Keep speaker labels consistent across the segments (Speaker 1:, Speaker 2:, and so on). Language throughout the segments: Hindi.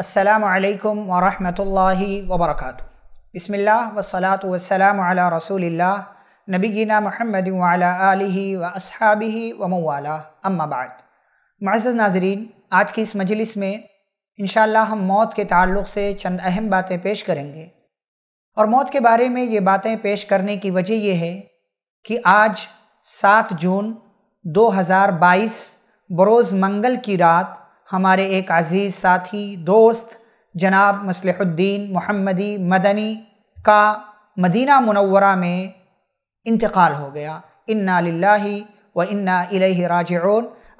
Speaker 1: असलकम वरहमल वबरक बसमिल्ल वसलात वसलाम रसूलिल्ला नबीना महमद व असहाबी वमवाला अम्माबाद मज़ नाजरीन आज की इस मजलिस में इन हम मौत के ताल्लुक़ से चंद अहम बातें पेश करेंगे और मौत के बारे में ये बातें पेश करने की वजह यह है कि आज सात जून दो हज़ार बाईस बरोज़ मंगल की रात हमारे एक अज़ीज़ साथी दोस्त जनाब मसलहुद्दीन मोहम्मदी मदनी का मदीना मुनवरा में इंतकाल हो गया इन्ना लाही व इन्ना राज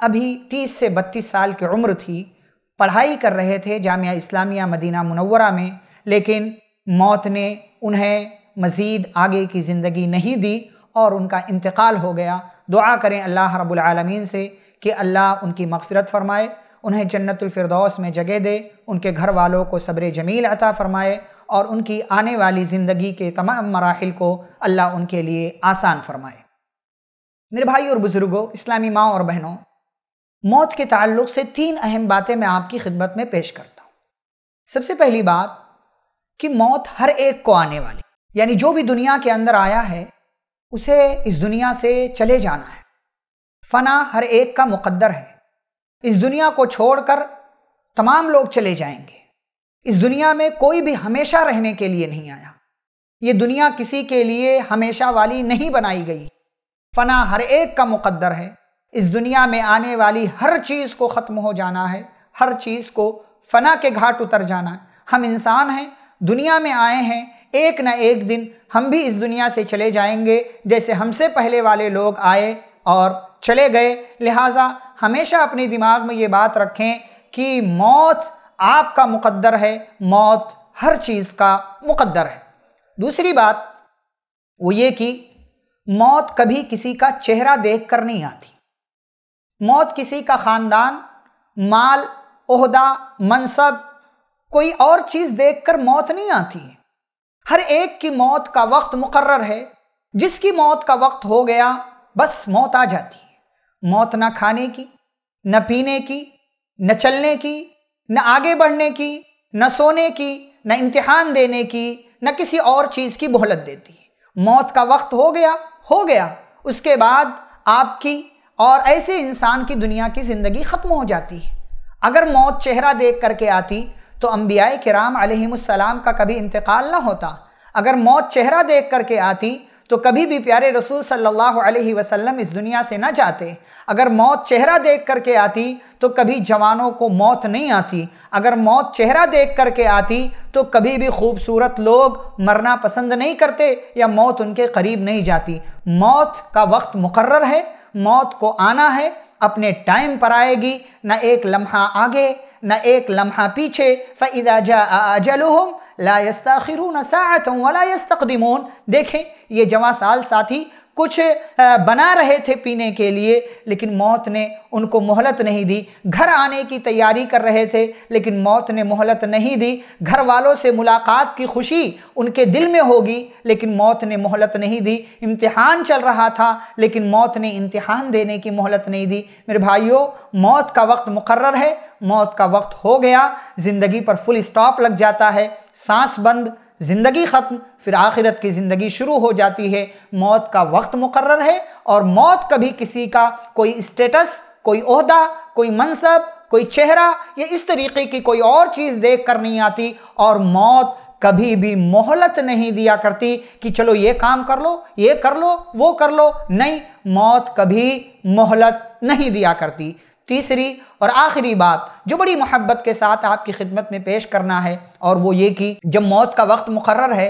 Speaker 1: अभी तीस से बत्तीस साल की उम्र थी पढ़ाई कर रहे थे जामिया इस्लामिया मदीना मुनवरा में लेकिन मौत ने उन्हें मज़ीद आगे की ज़िंदगी नहीं दी और उनका इंतकाल हो गया दुआ करें अल्लाह रब्बुल रबालमीन से कि अल्लाह उनकी मगफ़रत फरमाए उन्हें जन्नतफरदौस में जगह दे उनके घर वालों को सब्र जमील अता फ़रमाए और उनकी आने वाली ज़िंदगी के तमाम मराहल को अल्लाह उनके लिए आसान फ़रमाए मेरे भाई और बुज़ुर्गों इस्लामी माओ और बहनों मौत के ताल्लुक से तीन अहम बातें मैं आपकी खिदमत में पेश करता हूँ सबसे पहली बात कि मौत हर एक को आने वाली यानी जो भी दुनिया के अंदर आया है उसे इस दुनिया से चले जाना है फ़ना हर एक का मुकद्दर है इस दुनिया को छोड़कर तमाम लोग चले जाएंगे इस दुनिया में कोई भी हमेशा रहने के लिए नहीं आया ये दुनिया किसी के लिए हमेशा वाली नहीं बनाई गई फना हर एक का मुकद्दर है इस दुनिया में आने वाली हर चीज़ को ख़त्म हो जाना है हर चीज़ को फना के घाट उतर जाना है हम इंसान हैं दुनिया में आए हैं एक ना एक दिन हम भी इस दुनिया से चले जाएंगे जैसे हमसे पहले वाले लोग आए और चले गए लिहाजा हमेशा अपने दिमाग में ये बात रखें कि मौत आपका मुकद्दर है मौत हर चीज़ का मुकद्दर है दूसरी बात वो ये कि मौत कभी किसी का चेहरा देख कर नहीं आती मौत किसी का ख़ानदान माल ओहदा मनसब कोई और चीज़ देखकर मौत नहीं आती है हर एक की मौत का वक्त मुकर्र है जिसकी मौत का वक्त हो गया बस मौत आ जाती है मौत ना खाने की न पीने की न चलने की न आगे बढ़ने की न सोने की न इम्तिहान देने की न किसी और चीज़ की बहलत देती है मौत का वक्त हो गया हो गया उसके बाद आपकी और ऐसे इंसान की दुनिया की ज़िंदगी ख़त्म हो जाती है अगर मौत चेहरा देख करके आती तो अम्बियाए कराम आलम का कभी इंतकाल ना होता अगर मौत चेहरा देख करके आती तो कभी भी प्यारे रसूल सल्लल्लाहु अलैहि वसल्लम इस दुनिया से ना जाते अगर मौत चेहरा देख करके आती तो कभी जवानों को मौत नहीं आती अगर मौत चेहरा देख करके आती तो कभी भी खूबसूरत लोग मरना पसंद नहीं करते या मौत उनके करीब नहीं जाती मौत का वक्त मुकर है मौत को आना है अपने टाइम पर आएगी ना एक लम्हा आगे ना एक लम्हा पीछे फ़ैदा जा अजलहम ला यस्ताखिरून सातों वला यस्तकदमून देखें ये जमा साल साथी कुछ बना रहे थे पीने के लिए लेकिन मौत ने उनको मोहलत नहीं दी घर आने की तैयारी कर रहे थे लेकिन मौत ने मोहलत नहीं दी घर वालों से मुलाकात की खुशी उनके दिल में होगी लेकिन मौत ने मोहलत नहीं दी इम्तिहान चल रहा था लेकिन मौत ने इम्तिहान देने की मोहलत नहीं दी मेरे भाइयों मौत का वक्त मुकर्र है मौत का वक्त हो गया ज़िंदगी पर फुल स्टॉप लग जाता है सांस बंद ज़िंदगी ख़त्म फिर आखिरत की ज़िंदगी शुरू हो जाती है मौत का वक्त मुकर है और मौत कभी किसी का कोई स्टेटस कोई अहदा कोई मनसब कोई चेहरा या इस तरीके की कोई और चीज़ देख कर नहीं आती और मौत कभी भी मोहलत नहीं दिया करती कि चलो ये काम कर लो ये कर लो वो कर लो नहीं मौत कभी मोहलत नहीं दिया करती तीसरी और आखिरी बात जो बड़ी मोहब्बत के साथ आपकी खिदमत में पेश करना है और वो ये कि जब मौत का वक्त मुकर है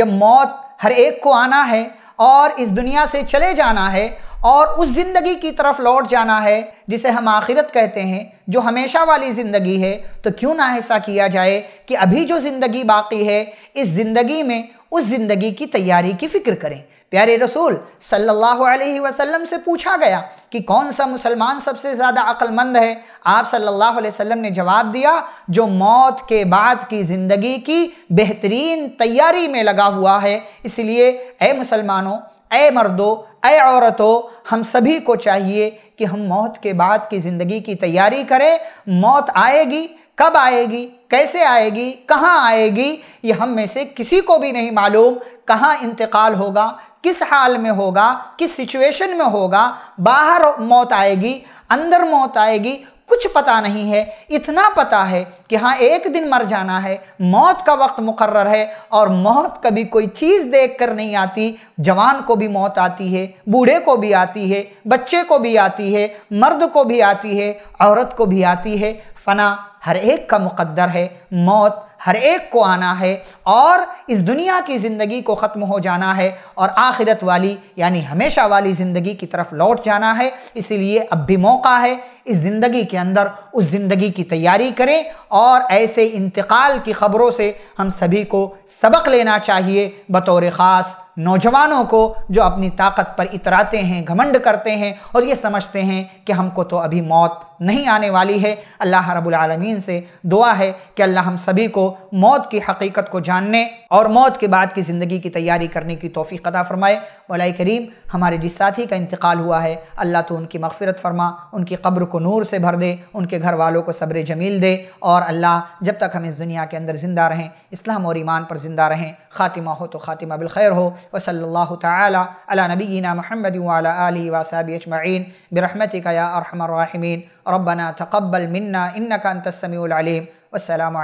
Speaker 1: जब मौत हर एक को आना है और इस दुनिया से चले जाना है और उस ज़िंदगी की तरफ लौट जाना है जिसे हम आखिरत कहते हैं जो हमेशा वाली ज़िंदगी है तो क्यों ना ऐसा किया जाए कि अभी जो ज़िंदगी बाकी है इस ज़िंदगी में उस ज़िंदगी की तैयारी की फ़िक्र करें प्यारे रसूल सल्लल्लाहु अलैहि वसल्लम से पूछा गया कि कौन सा मुसलमान सबसे ज़्यादा अक्लमंद है आप सल्लल्लाहु अलैहि वसल्लम ने जवाब दिया जो मौत के बाद की ज़िंदगी की बेहतरीन तैयारी में लगा हुआ है इसलिए ए मुसलमानों ए मर्दों ऐ औरतों हम सभी को चाहिए कि हम मौत के बाद की ज़िंदगी की तैयारी करें मौत आएगी कब आएगी कैसे आएगी कहाँ आएगी ये हम में से किसी को भी नहीं मालूम कहाँ इंतकाल होगा किस हाल में होगा किस सिचुएशन में होगा बाहर मौत आएगी अंदर मौत आएगी कुछ पता नहीं है इतना पता है कि हाँ एक दिन मर जाना है मौत का वक्त मुकर्र है और मौत कभी कोई चीज़ देख कर नहीं आती जवान को भी मौत आती है बूढ़े को भी आती है बच्चे को भी आती है मर्द को भी आती है औरत को भी आती है फना हर एक का मुकद्दर है मौत हर एक को आना है और इस दुनिया की ज़िंदगी को ख़त्म हो जाना है और आखिरत वाली यानी हमेशा वाली ज़िंदगी की तरफ लौट जाना है इसीलिए अब भी मौका है इस ज़िंदगी के अंदर उस ज़िंदगी की तैयारी करें और ऐसे इंतकाल की ख़बरों से हम सभी को सबक लेना चाहिए बतौर ख़ास नौजवानों को जो अपनी ताकत पर इतराते हैं घमंड करते हैं और ये समझते हैं कि हमको तो अभी मौत नहीं आने वाली है अल्लाह रब्बुल रबालमीन से दुआ है कि अल्लाह हम सभी को मौत की हकीकत को जानने और मौत के बाद की ज़िंदगी की तैयारी करने की तोफ़ी अदा फ़रमाए वाल करीम हमारे जिस साथी का इंतकाल हुआ है अल्लाह तो उनकी मफफ़रत फरमा उनकी कब्र को नूर से भर दे उनके घर वालों को सब्र जमील दे और अल्लाह जब तक हम इस दुनिया के अंदर ज़िंदा रहें इस्लाम और ईमान पर ज़िंदा रहें ख़ातिमा हो तो ख़ातिमा बिलखैर हो वसल्ला तला नबीना महमद वाली वासाबी अजमैन क्या या अरहमरमिन रबना तकबल मन्ना इन्ना का अंतसमीम अल्लाम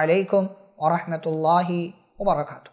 Speaker 1: वरहमल वर्का